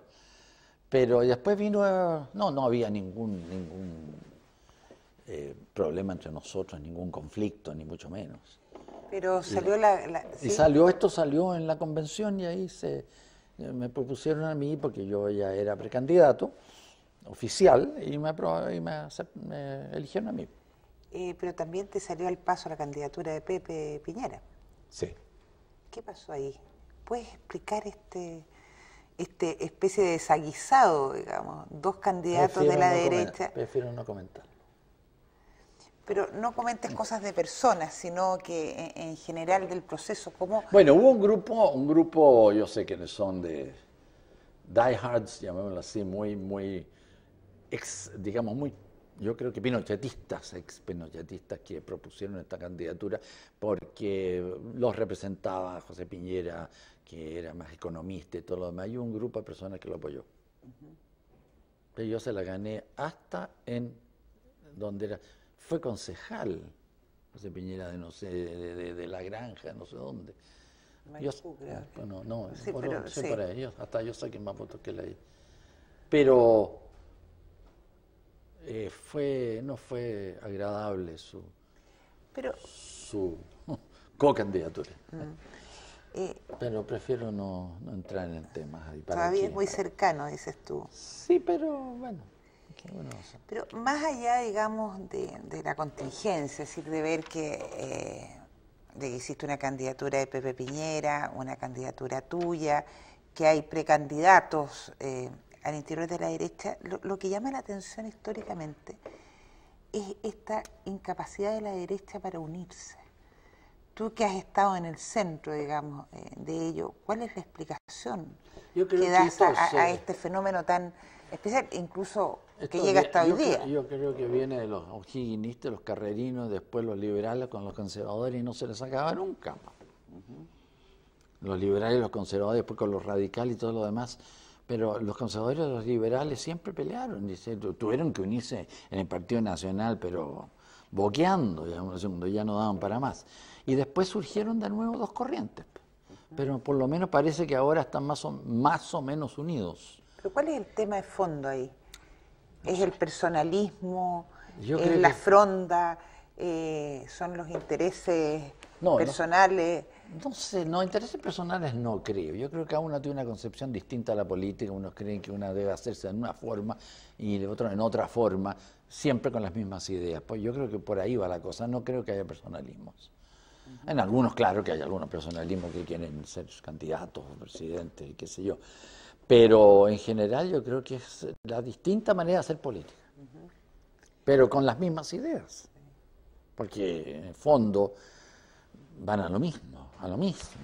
Speaker 3: Pero después vino, no, no había ningún, ningún eh, problema entre nosotros, ningún conflicto, ni mucho menos.
Speaker 2: Pero salió y, salió,
Speaker 3: esto salió en la convención y ahí se eh, me propusieron a mí, porque yo ya era precandidato oficial, y me, y me, eligieron a mí.
Speaker 2: Eh, pero también te salió al paso la candidatura de Pepe Piñera. Sí. ¿Qué pasó ahí? ¿Puedes explicar este, este especie de desaguisado, digamos? Dos candidatos de la derecha. prefiero no comentar pero no comentes cosas de personas, sino que e, en, general del proceso. ¿cómo?
Speaker 3: Bueno, hubo un grupo, un grupo, yo sé que son de diehards, llamémoslo así, muy, muy, ex, digamos, muy, yo creo que pinochetistas, ex pinochetistas que propusieron esta candidatura porque los representaba José Piñera, que era más economista y todo lo demás, y un grupo de personas que lo apoyó. Yo se la gané hasta en donde era fue concejal, José Piñera de no sé, de, la granja, no sé dónde. Yo, no, sí, hasta yo saqué más votos que él ahí. Pero eh, fue, no fue agradable su, su co-candidatura.
Speaker 2: Mm. Eh,
Speaker 3: pero prefiero no, entrar en el tema.
Speaker 2: todavía es muy cercano, dices tú. Sí, pero bueno. Pero más allá, digamos, de, la contingencia, es decir, de ver que, eh, existe una candidatura de Pepe Piñera, una candidatura tuya, que hay precandidatos eh, al interior de la derecha, lo, que llama la atención históricamente es esta incapacidad de la derecha para unirse. Tú que has estado en el centro, digamos, eh, de ello, ¿cuál es la explicación que das a, a este fenómeno tan especial, incluso que llega hasta hoy día.
Speaker 3: yo creo que viene de los higienistas, los carrerinos, después los liberales con los conservadores y no se les acaba nunca. Los liberales, los conservadores, después con los radicales y todo lo demás. Pero los conservadores y los liberales siempre pelearon, dice, tuvieron que unirse en el Partido Nacional, pero boqueando, digamos, ya no daban para más. Y después surgieron de nuevo dos corrientes, pero por lo menos parece que ahora están más o, más o menos unidos.
Speaker 2: cuál es el tema de fondo ahí? es el personalismo, la fronda, eh, son los intereses personales.
Speaker 3: No, no, sé, no, intereses personales no creo. Yo creo que cada uno tiene una concepción distinta a la política, unos creen que una debe hacerse en una forma y el otro en otra forma, siempre con las mismas ideas. Pues yo creo que por ahí va la cosa, no creo que haya personalismos. En algunos, claro que hay algunos personalismos que quieren ser candidatos o presidentes, qué sé yo. Pero en general yo creo que es la distinta manera de hacer política, pero con las mismas ideas, porque en el fondo van a lo mismo, a lo mismo.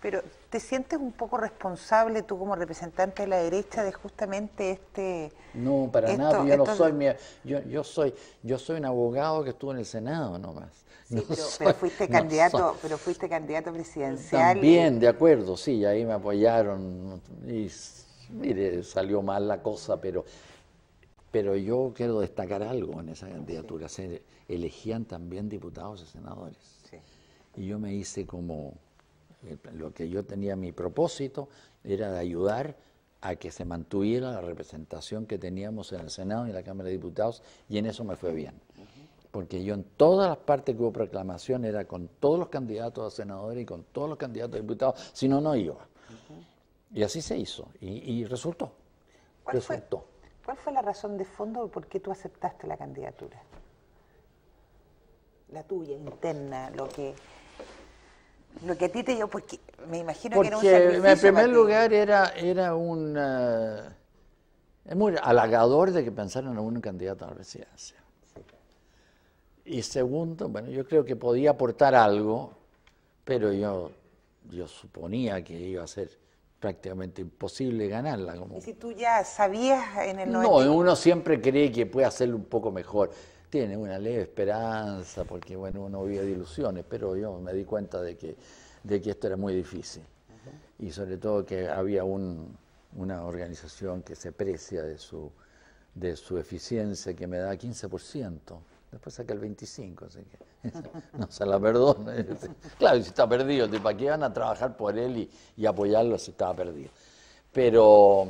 Speaker 2: Pero ¿Te sientes un poco responsable tú como representante de la derecha de justamente este...
Speaker 3: No, para nada, pues yo no soy, yo, yo, soy, yo soy un abogado que estuvo en el Senado nomás. no pero, pero, fuiste candidato,
Speaker 2: pero fuiste candidato presidencial. También,
Speaker 3: de acuerdo, sí, ahí me apoyaron y mire, salió mal la cosa, pero pero yo quiero destacar algo en esa candidatura. Se elegían también diputados y senadores. Y yo me hice como lo que yo tenía mi propósito era de ayudar a que se mantuviera la representación que teníamos en el Senado y en la Cámara de Diputados, y en eso me fue bien. Porque yo en todas las partes que hubo proclamación era con todos los candidatos a senadores y con todos los candidatos a diputados, si no, no iba. Y así se hizo, y, resultó. ¿Cuál Fue,
Speaker 2: ¿Cuál fue la razón de fondo por qué tú aceptaste la candidatura? La tuya, interna, lo que lo que a ti te dio, porque me imagino que era un sacrificio. En primer lugar,
Speaker 3: era, era un. Eh, es muy halagador de que pensaran en uno candidato a la presidencia. Y segundo, bueno, yo creo que podía aportar algo, pero yo, yo suponía que iba a ser prácticamente imposible ganarla. Como... ¿Y
Speaker 2: si tú ya sabías en el 90?
Speaker 3: No, uno siempre cree que puede hacerlo un poco mejor tiene una leve esperanza, porque bueno, uno vive de ilusiones, pero yo me di cuenta de que, de que esto era muy difícil. Y sobre todo que había una organización que se precia de su, de su eficiencia, que me da 15%. Después saca el 25, así que no se la perdone. Claro, si está perdido, ¿para qué van a trabajar por él y, y apoyarlo si estaba perdido? Pero,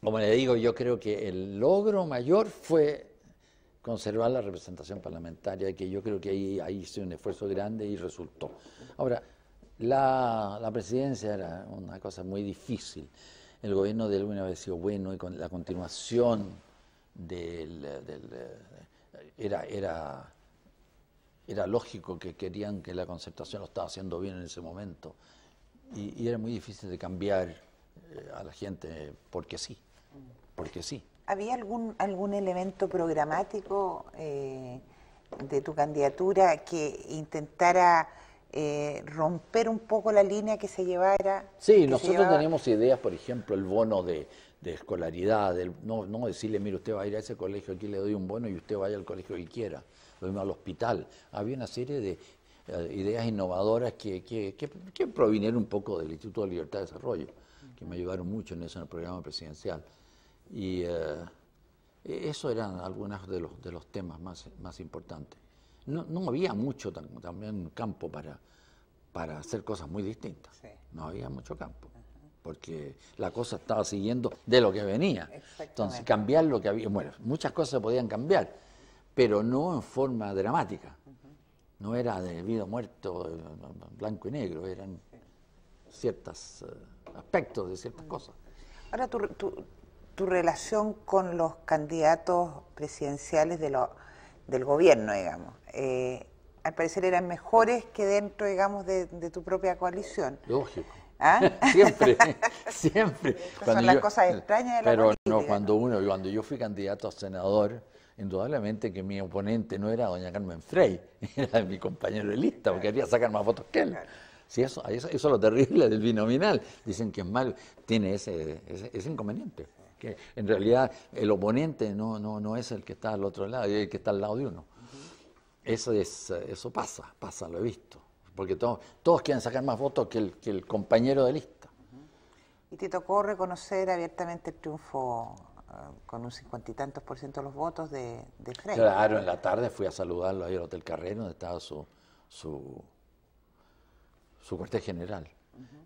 Speaker 3: como le digo, yo creo que el logro mayor fue conservar la representación parlamentaria, que yo creo que ahí, ahí hice un esfuerzo grande y resultó. Ahora, la, presidencia era una cosa muy difícil. El gobierno de Luna había sido bueno y con la continuación del, era, era, era lógico que querían que la concertación lo estaba haciendo bien en ese momento. Y, era muy difícil de cambiar eh, a la gente porque sí, porque sí.
Speaker 2: ¿Había algún, algún elemento programático eh, de tu candidatura que intentara eh, romper un poco la línea que se llevara? Sí, nosotros teníamos
Speaker 3: ideas, por ejemplo, el bono de, escolaridad, no, decirle, mire, usted va a ir a ese colegio, aquí le doy un bono y usted vaya al colegio que quiera, lo mismo al hospital. Había una serie de eh, ideas innovadoras que, que, que, que provinieron un poco del Instituto de Libertad de Desarrollo, que me ayudaron mucho en eso en el programa presidencial. Y eh, e-, eso eran algunos de los, de los temas más, más importantes. No, no había mucho también campo para, para hacer cosas muy distintas. No había mucho campo, porque la cosa estaba siguiendo de lo que venía. Entonces, cambiar lo que había, bueno, muchas cosas podían cambiar, pero no en forma dramática. No era de vida o muerto, eh, blanco y negro, eran ciertos eh,
Speaker 2: aspectos de ciertas cosas. Ahora, tu, tu, tu relación con los candidatos presidenciales de del gobierno, digamos. Eh, al parecer eran mejores que dentro, digamos, de, tu propia coalición. Lógico. ¿Ah? siempre,
Speaker 3: siempre. son las cosas extrañas de la Pero no, cuando uno uno, cuando yo fui candidato a senador, indudablemente que mi oponente no era doña Carmen Frey, era mi compañero de lista, porque quería sacar más votos que él. Sí, eso, eso, es lo terrible del binominal. Dicen que es malo, tiene ese, ese, ese inconveniente que en realidad el oponente no, no, no es el que está al otro lado, es el que está al lado de uno. Eso, es, eso pasa, pasa, lo he visto. Porque todos, todos quieren sacar más votos que el, que el compañero de lista.
Speaker 2: Y te tocó reconocer abiertamente el triunfo ah, con un cincuenta y tantos por ciento de los votos de, de Claro, en la
Speaker 3: tarde fui a saludarlo ahí al Hotel Carrero, donde estaba su, su, su cuartel general.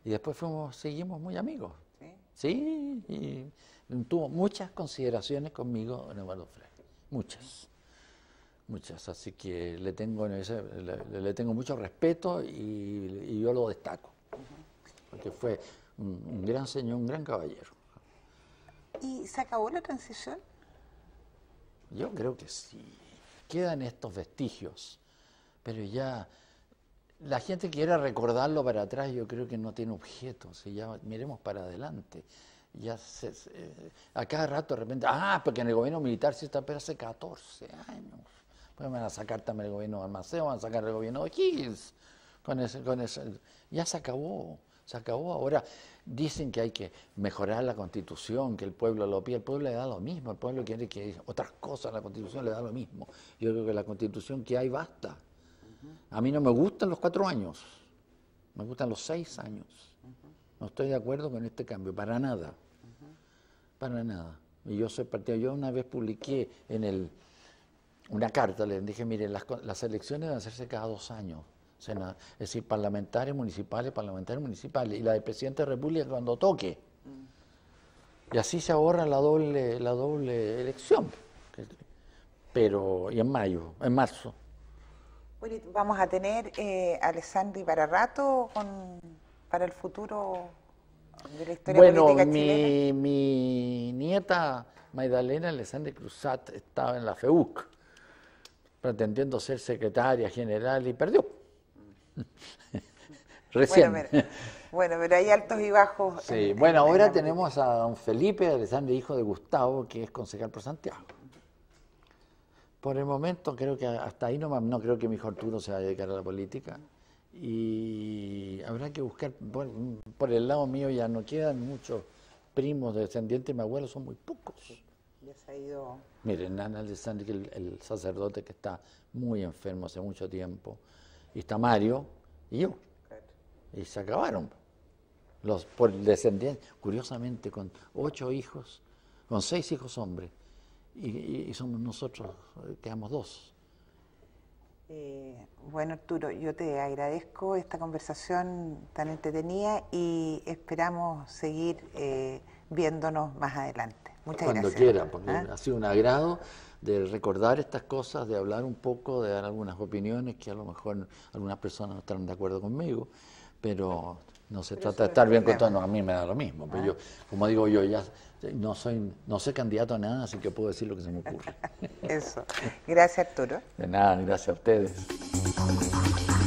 Speaker 3: Y después fuimos, seguimos muy amigos. Sí, sí y tuvo muchas consideraciones conmigo, Eduardo Frey, muchas, muchas. Así que le tengo, le, tengo mucho respeto y, yo lo destaco, porque fue un, gran señor, un gran caballero.
Speaker 2: ¿Y se acabó la transición?
Speaker 3: Yo creo que sí. Quedan estos vestigios, pero ya la gente quiera recordarlo para atrás, yo creo que no tiene objeto, si ya miremos para adelante ya se, a cada rato de repente, ah, porque en el gobierno militar sí está, pero hace 14 años. Pues van a sacar también el gobierno de Almaceo, van a sacar el gobierno de Con con ya se acabó, se acabó. Ahora dicen que hay que mejorar la constitución, que el pueblo lo pide, el pueblo le da lo mismo, el pueblo quiere que otras cosas, la constitución le da lo mismo. Yo creo que la constitución que hay basta. A mí no me gustan los cuatro años, me gustan los seis años no estoy de acuerdo con este cambio, para nada. Para nada. Y yo soy Yo una vez publiqué en el, una carta, le dije, mire, las, elecciones deben hacerse cada dos años. es decir, parlamentarios municipales, parlamentarios municipales, y la del presidente de República cuando toque. Y así se ahorra la doble, la doble elección. Pero, y en mayo, en marzo.
Speaker 2: Bueno, vamos a tener eh, a Alessandri para rato con para el futuro de la
Speaker 1: historia bueno, política chilena?
Speaker 3: Mi, nieta Maidalena Alessandra Cruzat estaba en la FEUC pretendiendo ser secretaria general y perdió. Recién.
Speaker 2: Bueno pero, hay altos y bajos. Sí, bueno, ahora
Speaker 3: tenemos a don Felipe Alessandra, hijo de Gustavo, que es concejal por Santiago. Por el momento creo que hasta ahí no, no creo que mi hijo Arturo se va a dedicar a la política y habrá que buscar, bueno, por el lado mío ya no quedan muchos primos, descendientes, mi abuelo son muy
Speaker 2: pocos. Les
Speaker 3: Miren, Nana el, sacerdote que está muy enfermo hace mucho tiempo, y está Mario y yo. Y se acabaron. Los por descendientes, curiosamente, con ocho hijos, con seis hijos hombres, y, y somos nosotros, eh, quedamos dos.
Speaker 2: Eh, bueno, Arturo, yo te agradezco esta conversación tan entretenida y esperamos seguir eh, viéndonos más adelante. Muchas gracias. Cuando quiera, porque ¿Ah? ha
Speaker 3: sido un agrado de recordar estas cosas, de hablar un poco, de dar algunas opiniones que a lo mejor algunas personas no estarán de acuerdo conmigo, pero no se trata de estar bien con todo, a mí me da lo mismo. Pero yo, ah. como digo yo, ya no soy, no soy candidato a nada, así que puedo decir lo que se me ocurre.
Speaker 2: Eso. Gracias, Arturo.
Speaker 3: De nada, gracias a ustedes.